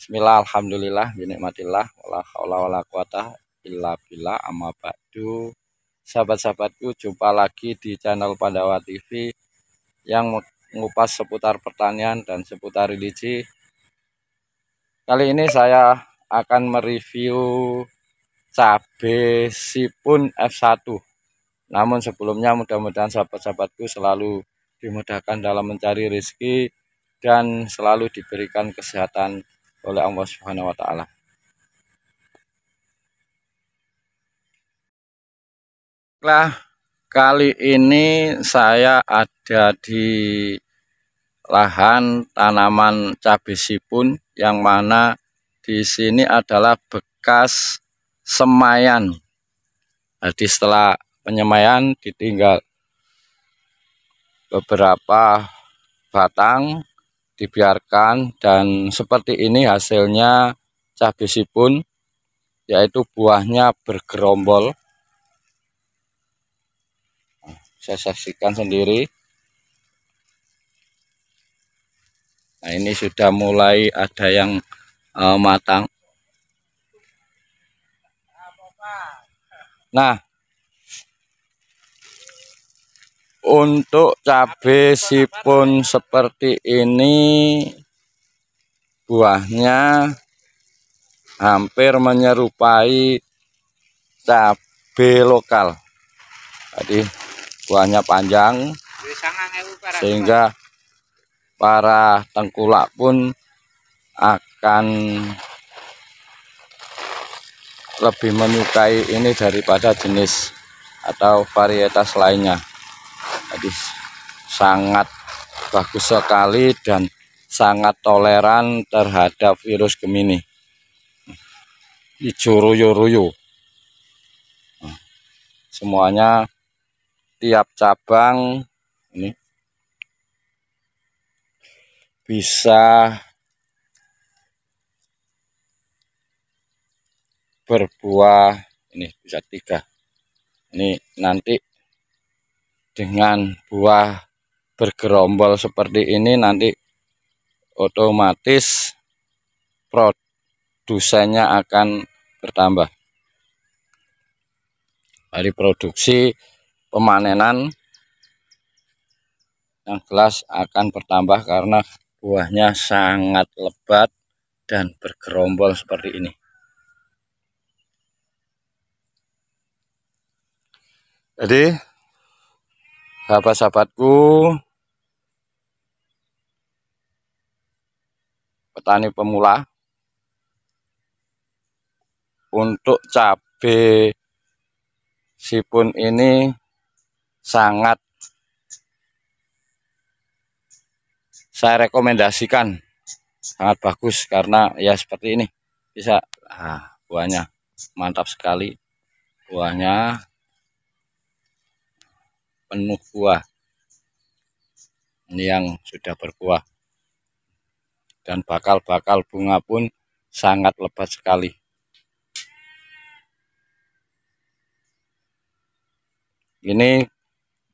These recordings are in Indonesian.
Bismillah, alhamdulillah, binikmatillah, wala haula wala quwata illa billah amma ba'du. Sahabat-sahabatku, jumpa lagi di channel Pandawa TV yang mengupas seputar pertanian dan seputar religi. Kali ini saya akan mereview cabe sipun F1. Namun sebelumnya mudah-mudahan sahabat-sahabatku selalu dimudahkan dalam mencari rezeki dan selalu diberikan kesehatan oleh Allah Subhanahu wa taala. Nah, kali ini saya ada di lahan tanaman cabai sipun yang mana di sini adalah bekas semayan. Jadi setelah penyemayan ditinggal beberapa batang dibiarkan dan seperti ini hasilnya cabai sipun yaitu buahnya bergerombol saya saksikan sendiri nah ini sudah mulai ada yang uh, matang nah untuk cabai sipun seperti ini buahnya hampir menyerupai cabe lokal tadi buahnya panjang sehingga para tengkulak pun akan lebih menyukai ini daripada jenis atau varietas lainnya jadi sangat bagus sekali dan sangat toleran terhadap virus Gemini hijau ruyu ruyu semuanya tiap cabang ini bisa berbuah ini bisa tiga ini nanti dengan buah bergerombol seperti ini nanti otomatis produsennya akan bertambah dari produksi pemanenan yang kelas akan bertambah karena buahnya sangat lebat dan bergerombol seperti ini jadi sahabat-sahabatku petani pemula untuk cabe sipun ini sangat saya rekomendasikan sangat bagus karena ya seperti ini bisa ah, buahnya mantap sekali buahnya penuh buah. Ini yang sudah berbuah. Dan bakal-bakal bunga pun sangat lebat sekali. Ini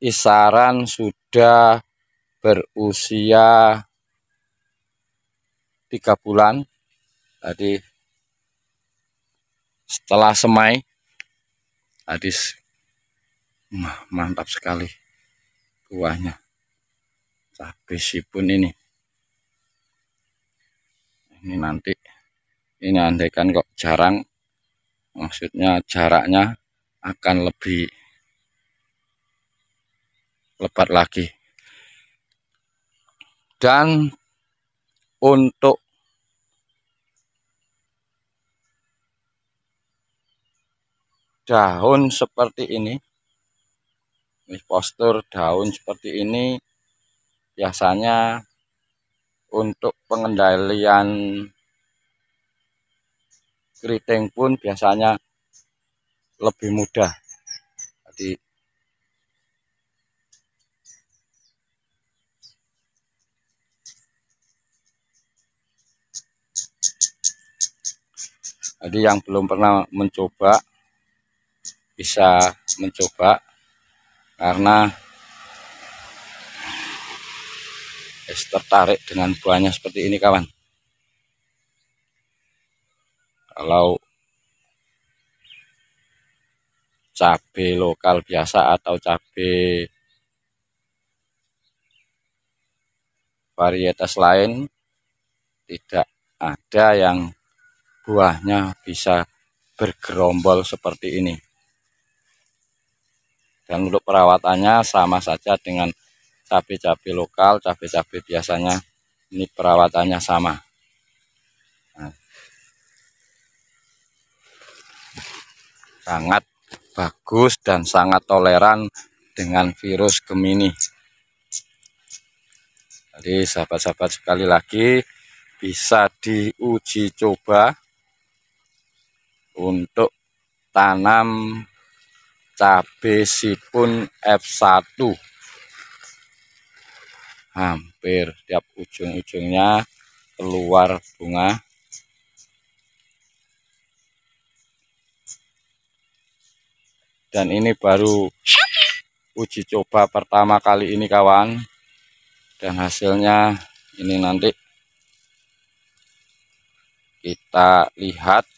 isaran sudah berusia tiga bulan tadi setelah semai tadi mantap sekali buahnya cabai sipun ini ini nanti ini andaikan kok jarang maksudnya jaraknya akan lebih lebat lagi dan untuk daun seperti ini ini postur daun seperti ini biasanya untuk pengendalian keriting pun biasanya lebih mudah jadi jadi yang belum pernah mencoba bisa mencoba karena es tertarik dengan buahnya seperti ini kawan kalau cabe lokal biasa atau cabe varietas lain tidak ada yang buahnya bisa bergerombol seperti ini dan untuk perawatannya sama saja dengan cabai-cabai lokal cabai-cabai biasanya ini perawatannya sama nah. sangat bagus dan sangat toleran dengan virus Gemini jadi sahabat-sahabat sekali lagi bisa diuji coba untuk tanam cabe sipun F1 hampir tiap ujung-ujungnya keluar bunga dan ini baru uji coba pertama kali ini kawan dan hasilnya ini nanti kita lihat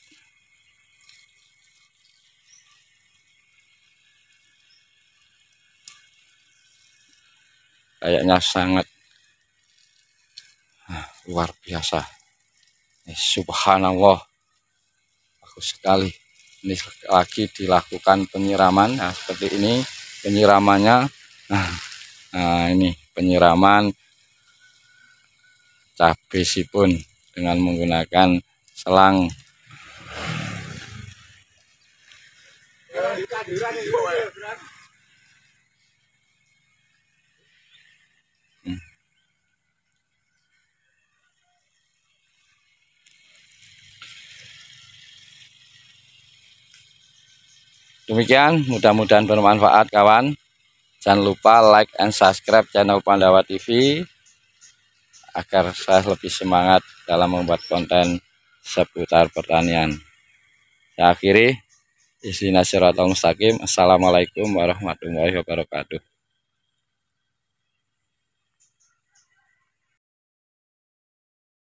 kayaknya sangat ah, luar biasa ini eh, subhanallah bagus sekali ini lagi dilakukan penyiraman nah, seperti ini penyiramannya nah, nah ini penyiraman cabai sipun dengan menggunakan selang Demikian, mudah-mudahan bermanfaat kawan. Jangan lupa like and subscribe channel Pandawa TV agar saya lebih semangat dalam membuat konten seputar pertanian. Saya akhiri, Islina Siratul Mustaqim. Assalamualaikum warahmatullahi wabarakatuh.